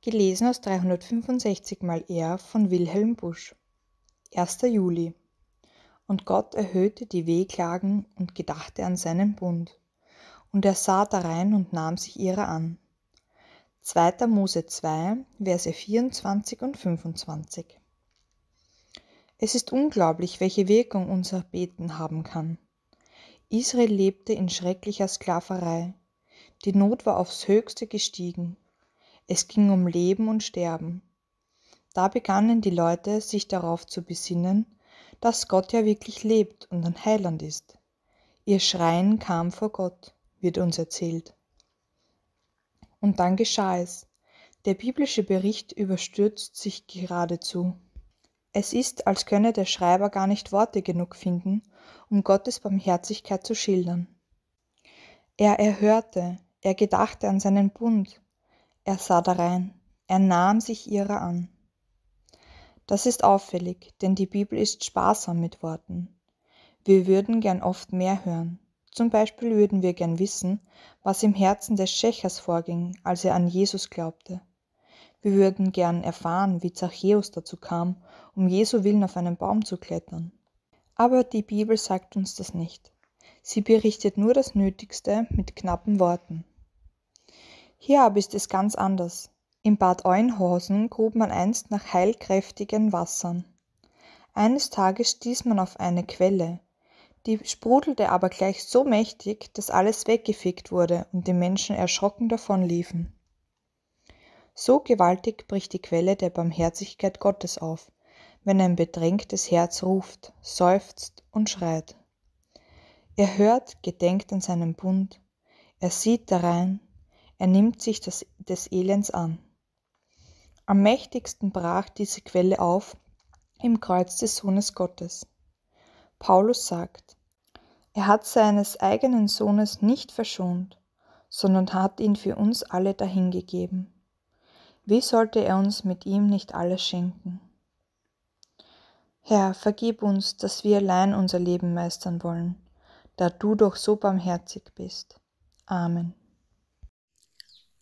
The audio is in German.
Gelesen aus 365 mal R von Wilhelm Busch. 1. Juli. Und Gott erhöhte die Wehklagen und gedachte an seinen Bund. Und er sah darein und nahm sich ihrer an. 2. Mose 2, Verse 24 und 25. Es ist unglaublich, welche Wirkung unser Beten haben kann. Israel lebte in schrecklicher Sklaverei. Die Not war aufs höchste gestiegen es ging um Leben und Sterben. Da begannen die Leute sich darauf zu besinnen, dass Gott ja wirklich lebt und ein Heiland ist. Ihr Schreien kam vor Gott, wird uns erzählt. Und dann geschah es. Der biblische Bericht überstürzt sich geradezu. Es ist, als könne der Schreiber gar nicht Worte genug finden, um Gottes Barmherzigkeit zu schildern. Er erhörte, er gedachte an seinen Bund, er sah darein, er nahm sich ihrer an. Das ist auffällig, denn die Bibel ist sparsam mit Worten. Wir würden gern oft mehr hören. Zum Beispiel würden wir gern wissen, was im Herzen des Schächers vorging, als er an Jesus glaubte. Wir würden gern erfahren, wie Zachäus dazu kam, um Jesu Willen auf einen Baum zu klettern. Aber die Bibel sagt uns das nicht. Sie berichtet nur das Nötigste mit knappen Worten. Hier aber ist es ganz anders. In Bad Oeynhausen grub man einst nach heilkräftigen Wassern. Eines Tages stieß man auf eine Quelle. Die sprudelte aber gleich so mächtig, dass alles weggefegt wurde und die Menschen erschrocken davonliefen. So gewaltig bricht die Quelle der Barmherzigkeit Gottes auf, wenn ein bedrängtes Herz ruft, seufzt und schreit. Er hört, gedenkt an seinen Bund, er sieht darein, er nimmt sich das, des Elends an. Am mächtigsten brach diese Quelle auf im Kreuz des Sohnes Gottes. Paulus sagt, er hat seines eigenen Sohnes nicht verschont, sondern hat ihn für uns alle dahingegeben. Wie sollte er uns mit ihm nicht alles schenken? Herr, vergib uns, dass wir allein unser Leben meistern wollen, da du doch so barmherzig bist. Amen.